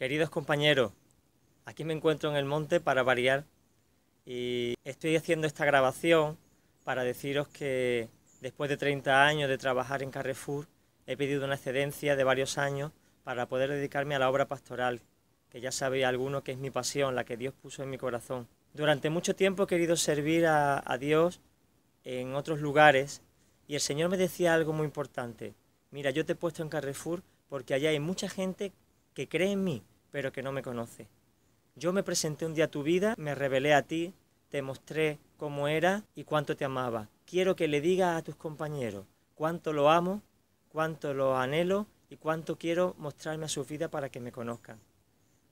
Queridos compañeros, aquí me encuentro en el monte para variar y estoy haciendo esta grabación para deciros que después de 30 años de trabajar en Carrefour he pedido una excedencia de varios años para poder dedicarme a la obra pastoral, que ya sabéis alguno que es mi pasión, la que Dios puso en mi corazón. Durante mucho tiempo he querido servir a, a Dios en otros lugares y el Señor me decía algo muy importante. Mira, yo te he puesto en Carrefour porque allá hay mucha gente que cree en mí, pero que no me conoce. Yo me presenté un día a tu vida, me revelé a ti, te mostré cómo era y cuánto te amaba. Quiero que le digas a tus compañeros cuánto lo amo, cuánto lo anhelo y cuánto quiero mostrarme a su vida para que me conozcan.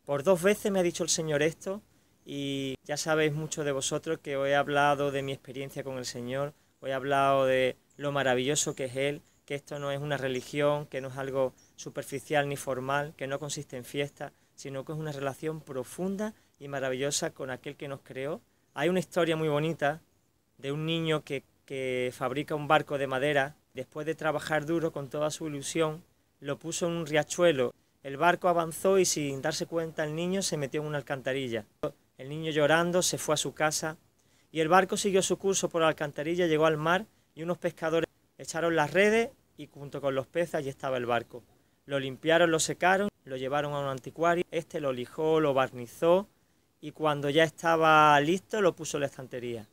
Por dos veces me ha dicho el Señor esto y ya sabéis muchos de vosotros que hoy he hablado de mi experiencia con el Señor, hoy he hablado de lo maravilloso que es Él, que esto no es una religión, que no es algo superficial ni formal, que no consiste en fiestas, sino que es una relación profunda y maravillosa con aquel que nos creó. Hay una historia muy bonita de un niño que, que fabrica un barco de madera, después de trabajar duro con toda su ilusión, lo puso en un riachuelo. El barco avanzó y sin darse cuenta el niño se metió en una alcantarilla. El niño llorando se fue a su casa y el barco siguió su curso por la alcantarilla, llegó al mar y unos pescadores echaron las redes y junto con los peces allí estaba el barco. Lo limpiaron, lo secaron, lo llevaron a un anticuario, este lo lijó, lo barnizó y cuando ya estaba listo lo puso en la estantería.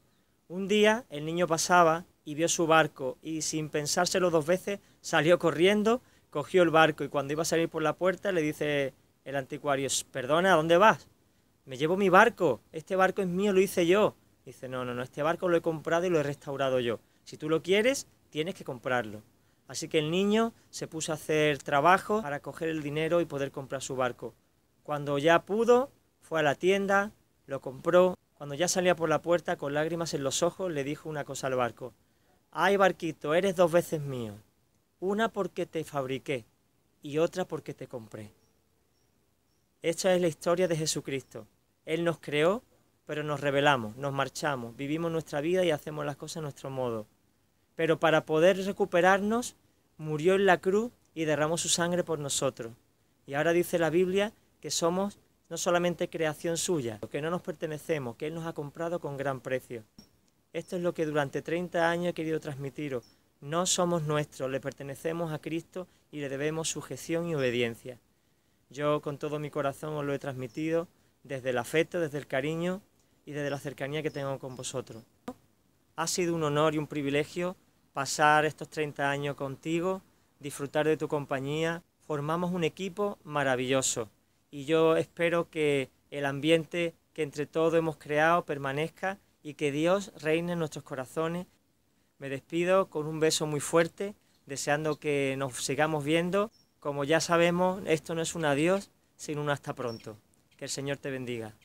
Un día el niño pasaba y vio su barco y sin pensárselo dos veces salió corriendo, cogió el barco y cuando iba a salir por la puerta le dice el anticuario, perdona, ¿a dónde vas? Me llevo mi barco, este barco es mío, lo hice yo. Dice, no, no, no, este barco lo he comprado y lo he restaurado yo. Si tú lo quieres, tienes que comprarlo. Así que el niño se puso a hacer trabajo para coger el dinero y poder comprar su barco. Cuando ya pudo, fue a la tienda, lo compró. Cuando ya salía por la puerta con lágrimas en los ojos, le dijo una cosa al barco. Ay, barquito, eres dos veces mío. Una porque te fabriqué y otra porque te compré. Esta es la historia de Jesucristo. Él nos creó, pero nos rebelamos, nos marchamos, vivimos nuestra vida y hacemos las cosas a nuestro modo pero para poder recuperarnos murió en la cruz y derramó su sangre por nosotros. Y ahora dice la Biblia que somos no solamente creación suya, que no nos pertenecemos, que Él nos ha comprado con gran precio. Esto es lo que durante 30 años he querido transmitiros. No somos nuestros, le pertenecemos a Cristo y le debemos sujeción y obediencia. Yo con todo mi corazón os lo he transmitido desde el afecto, desde el cariño y desde la cercanía que tengo con vosotros. Ha sido un honor y un privilegio pasar estos 30 años contigo, disfrutar de tu compañía. Formamos un equipo maravilloso y yo espero que el ambiente que entre todos hemos creado permanezca y que Dios reine en nuestros corazones. Me despido con un beso muy fuerte, deseando que nos sigamos viendo. Como ya sabemos, esto no es un adiós, sino un hasta pronto. Que el Señor te bendiga.